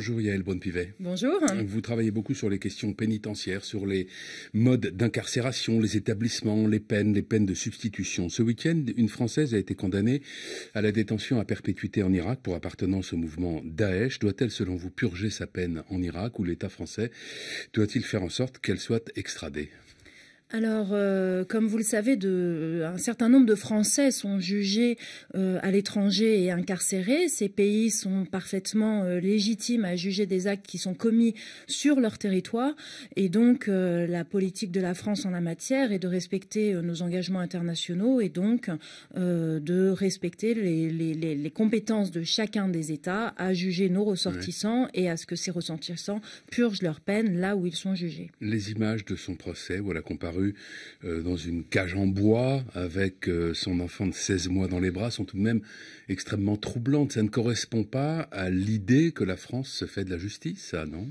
Bonjour Yael Bonnepivet. Bonjour. Vous travaillez beaucoup sur les questions pénitentiaires, sur les modes d'incarcération, les établissements, les peines, les peines de substitution. Ce week-end, une Française a été condamnée à la détention à perpétuité en Irak pour appartenance au mouvement Daesh. Doit-elle, selon vous, purger sa peine en Irak ou l'État français doit-il faire en sorte qu'elle soit extradée alors, euh, comme vous le savez, un certain nombre de Français sont jugés euh, à l'étranger et incarcérés. Ces pays sont parfaitement euh, légitimes à juger des actes qui sont commis sur leur territoire. Et donc, la politique de la France en la matière est de respecter nos engagements internationaux et donc de respecter les, compétences de chacun des États à juger nos ressortissants et à ce que ces ressortissants purgent leur peine là où ils sont jugés. Les images de son procès ou la comparaison euh, dans une cage en bois avec euh, son enfant de 16 mois dans les bras sont tout de même extrêmement troublantes. Ça ne correspond pas à l'idée que la France se fait de la justice, ça, non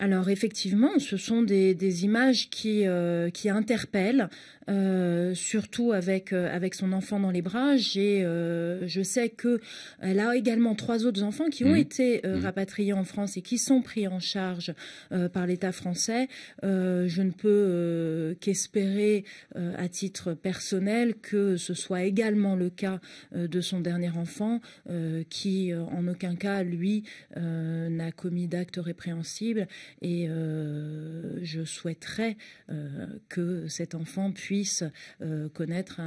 alors effectivement, ce sont des, images qui, euh, qui interpellent, euh, surtout avec, euh, avec son enfant dans les bras. J'ai, je sais que elle a également trois autres enfants qui ont mhm. été mhm. rapatriés en France et qui sont pris en charge par l'État français. je ne peux qu'espérer, à titre personnel, que ce soit également le cas de son dernier enfant, qui en aucun cas, lui, n'a commis d'actes répréhensibles et euh, je souhaiterais euh, que cet enfant puisse euh, connaître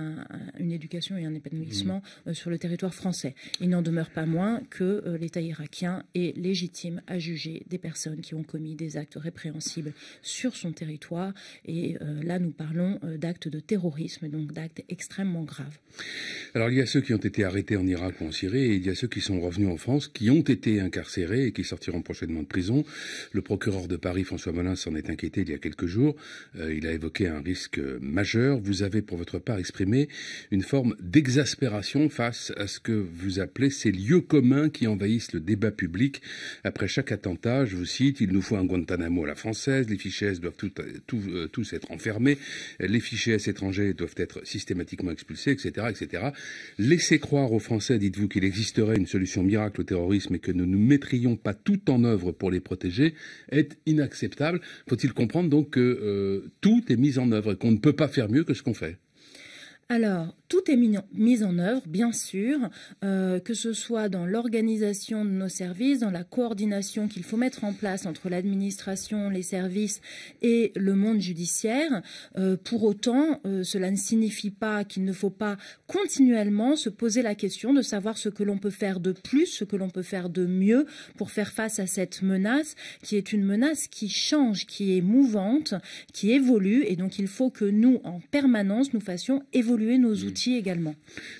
une éducation et un épanouissement mmh. sur le territoire français. Il n'en demeure pas moins que l'État irakien est légitime à juger des personnes qui ont commis des actes répréhensibles sur son territoire et là nous parlons d'actes de terrorisme, donc d'actes extrêmement graves. Alors il y a ceux qui ont été arrêtés en Irak ou en Syrie et il y a ceux qui sont revenus en France, qui ont été incarcérés et qui sortiront prochainement de prison. Le procureur procureur de Paris, François Molin, s'en est inquiété il y a quelques jours. Euh, il a évoqué un risque majeur. Vous avez, pour votre part, exprimé une forme d'exaspération face à ce que vous appelez ces lieux communs qui envahissent le débat public. Après chaque attentat, je vous cite, il nous faut un Guantanamo à la française, les fichiers S doivent euh, tous être enfermés, les fichiers S étrangers doivent être systématiquement expulsés, etc., etc. Laissez croire aux Français, dites-vous, qu'il existerait une solution miracle au terrorisme et que nous ne mettrions pas tout en œuvre pour les protéger est inacceptable. Faut-il comprendre donc que euh, tout est mis en œuvre et qu'on ne peut pas faire mieux que ce qu'on fait alors, tout est mis en œuvre, bien sûr, euh, que ce soit dans l'organisation de nos services, dans la coordination qu'il faut mettre en place entre l'administration, les services et le monde judiciaire. Euh, pour autant, euh, cela ne signifie pas qu'il ne faut pas continuellement se poser la question de savoir ce que l'on peut faire de plus, ce que l'on peut faire de mieux pour faire face à cette menace, qui est une menace qui change, qui est mouvante, qui évolue, et donc il faut que nous, en permanence, nous fassions évoluer nos mm. outils également.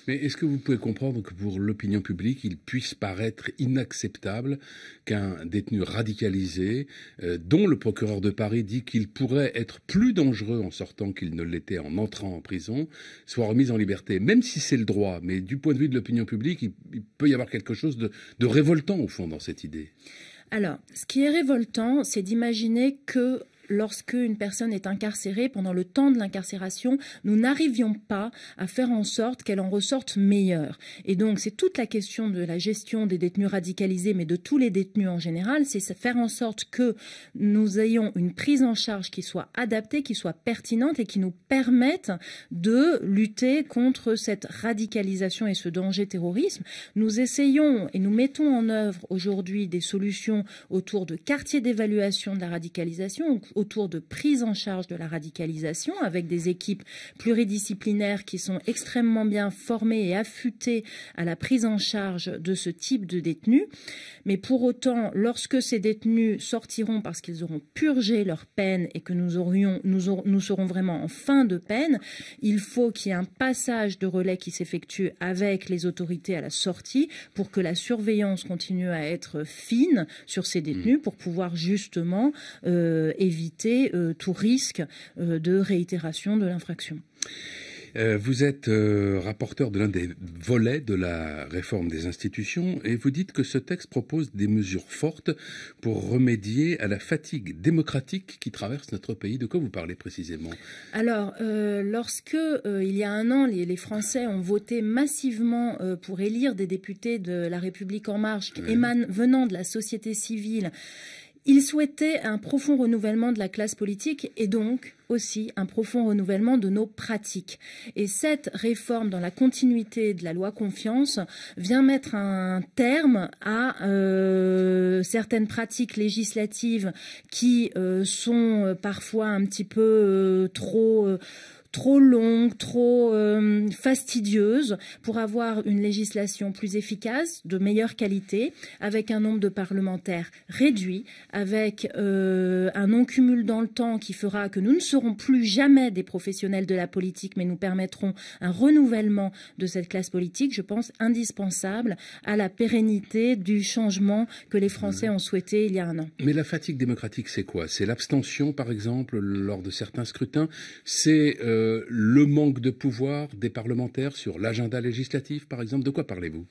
Mais est-ce que vous pouvez comprendre que pour l'opinion publique, il puisse paraître inacceptable qu'un détenu radicalisé, euh, dont le procureur de Paris dit qu'il pourrait être plus dangereux en sortant qu'il ne l'était en entrant en prison, soit remis en liberté, même si c'est le droit. Mais du point de vue de l'opinion publique, il, peut y avoir quelque chose de révoltant au fond dans cette idée. Alors, ce qui est révoltant, c'est d'imaginer que lorsque une personne est incarcérée, pendant le temps de l'incarcération, nous n'arrivions pas à faire en sorte qu'elle en ressorte meilleure. Et donc, c'est toute la question de la gestion des détenus radicalisés, mais de tous les détenus en général, c'est faire en sorte que nous ayons une prise en charge qui soit adaptée, qui soit pertinente et qui nous permette de lutter contre cette radicalisation et ce danger terrorisme. Nous essayons et nous mettons en œuvre aujourd'hui des solutions autour de quartiers d'évaluation de la radicalisation, autour de prise en charge de la radicalisation avec des équipes pluridisciplinaires qui sont extrêmement bien formées et affûtées à la prise en charge de ce type de détenus. Mais pour autant, lorsque ces détenus sortiront parce qu'ils auront purgé leur peine et que nous, aurions, nous, serons vraiment en fin de peine, il faut qu'il y ait un passage de relais qui s'effectue avec les autorités à la sortie pour que la surveillance continue à être fine sur ces détenus mm. pour pouvoir justement euh, éviter euh, tout risque euh, de réitération de l'infraction. Euh, vous êtes rapporteur de l'un des volets de la réforme des institutions et vous dites que ce texte propose des mesures fortes pour remédier à la fatigue démocratique qui traverse notre pays. De quoi vous parlez précisément Alors, lorsque il y a un an, les, Français ont voté massivement pour élire des députés de La République en marche venant de la société civile il souhaitait un profond renouvellement de la classe politique et donc aussi un profond renouvellement de nos pratiques. Et cette réforme, dans la continuité de la loi confiance, vient mettre un terme à euh, certaines pratiques législatives qui euh, sont euh, parfois un petit peu trop trop longue, trop euh, fastidieuse pour avoir une législation plus efficace, de meilleure qualité, avec un nombre de parlementaires réduit, avec euh, un non-cumul dans le temps qui fera que nous ne serons plus jamais des professionnels de la politique, mais nous permettrons un renouvellement de cette classe politique, je pense, indispensable à la pérennité du changement que les Français mmh. ont souhaité il y a un an. Mais la fatigue démocratique, c'est quoi C'est l'abstention, par exemple, lors de certains scrutins C'est euh, le manque de pouvoir des parlementaires sur l'agenda législatif, par exemple De quoi parlez-vous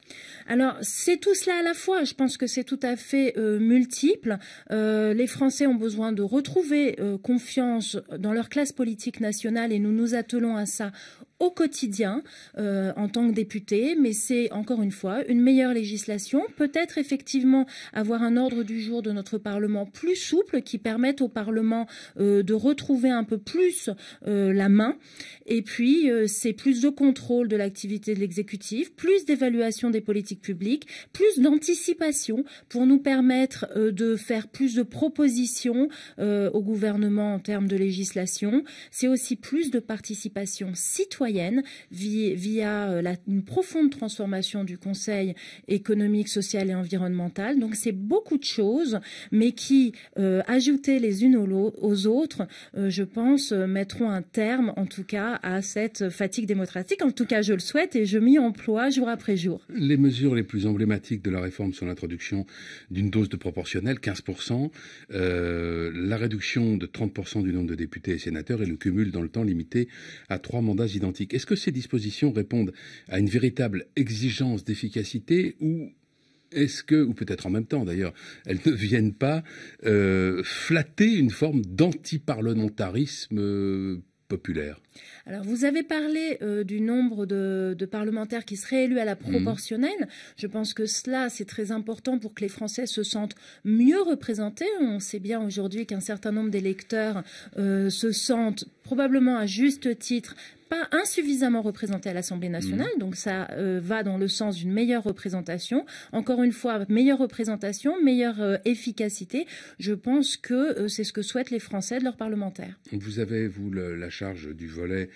Alors, c'est tout cela à la fois. Je pense que c'est tout à fait euh, multiple. Euh, les Français ont besoin de retrouver euh, confiance dans leur classe politique nationale et nous nous attelons à ça au quotidien euh, en tant que député, mais c'est encore une fois une meilleure législation, peut-être effectivement avoir un ordre du jour de notre Parlement plus souple qui permette au Parlement euh, de retrouver un peu plus euh, la main, et puis c'est plus de contrôle de l'activité de l'exécutif, plus d'évaluation des politiques publiques, plus d'anticipation pour nous permettre de faire plus de propositions au gouvernement en termes de législation, c'est aussi plus de participation citoyenne via euh, une profonde transformation du Conseil économique, social et environnemental. Donc c'est beaucoup de choses, mais qui, euh, ajoutées les unes aux autres, euh, je pense, mettront un terme, en tout cas, à cette fatigue démocratique. En tout cas, je le souhaite et je m'y emploie jour après jour. Les mesures les plus emblématiques de la réforme sont l'introduction d'une dose de proportionnelle, 15%, la réduction de 30% du nombre de députés et sénateurs et le cumul dans le temps limité à trois mandats identiques. Est-ce que ces dispositions répondent à une véritable exigence d'efficacité ou est-ce que, ou peut-être en même temps d'ailleurs, elles ne viennent pas euh, flatter une forme d'antiparlementarisme euh, populaire alors, vous avez parlé euh, du nombre de, parlementaires qui seraient élus à la mmh. proportionnelle. Je pense que cela, c'est très important pour que les Français se sentent mieux représentés. On sait bien aujourd'hui qu'un certain nombre d'électeurs se sentent probablement à juste titre, pas insuffisamment représenté à l'Assemblée nationale, mmh. donc ça euh, va dans le sens d'une meilleure représentation. Encore une fois, meilleure représentation, meilleure euh, efficacité. Je pense que euh, c'est ce que souhaitent les Français de leurs parlementaires. Vous avez, vous, la charge du volet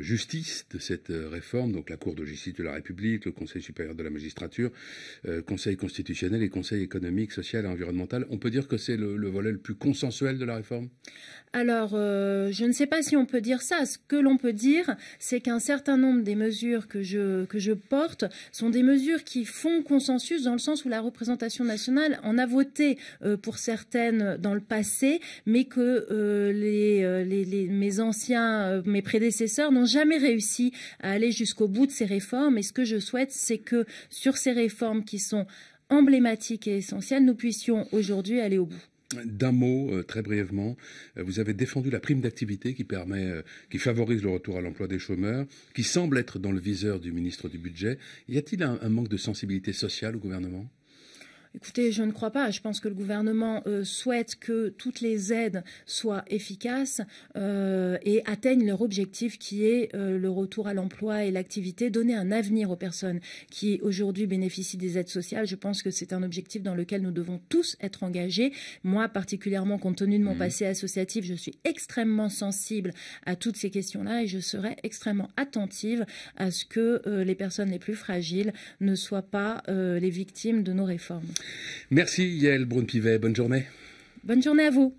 justice de cette réforme, donc la Cour de justice de la République, le Conseil supérieur de la magistrature, Conseil constitutionnel et Conseil économique, social et environnemental. On peut dire que c'est le, volet le plus consensuel de la réforme Alors, je ne sais pas si on peut dire ça. Ce que l'on peut dire, c'est qu'un certain nombre des mesures que je, porte sont des mesures qui font consensus dans le sens où la représentation nationale en a voté euh, pour certaines dans le passé, mais que euh, euh, mes anciens, mes prédécesseurs n'ont jamais réussi à aller jusqu'au bout de ces réformes. Et ce que je souhaite, c'est que sur ces réformes qui sont emblématiques et essentielles, nous puissions aujourd'hui aller au bout d'un mot, euh, très brièvement, euh, vous avez défendu la prime d'activité qui permet, euh, qui favorise le retour à l'emploi des chômeurs, qui semble être dans le viseur du ministre du Budget. Y a-t-il un manque de sensibilité sociale au gouvernement Écoutez, je ne crois pas. Je pense que le gouvernement euh, souhaite que toutes les aides soient efficaces euh, et atteignent leur objectif qui est euh, le retour à l'emploi et l'activité, donner un avenir aux personnes qui aujourd'hui bénéficient des aides sociales. Je pense que c'est un objectif dans lequel nous devons tous être engagés. Moi, particulièrement compte tenu de mon mmh. passé associatif, je suis extrêmement sensible à toutes ces questions-là et je serai extrêmement attentive à ce que les personnes les plus fragiles ne soient pas les victimes de nos réformes. Merci Yael Brunpivet, bonne journée. Bonne journée à vous.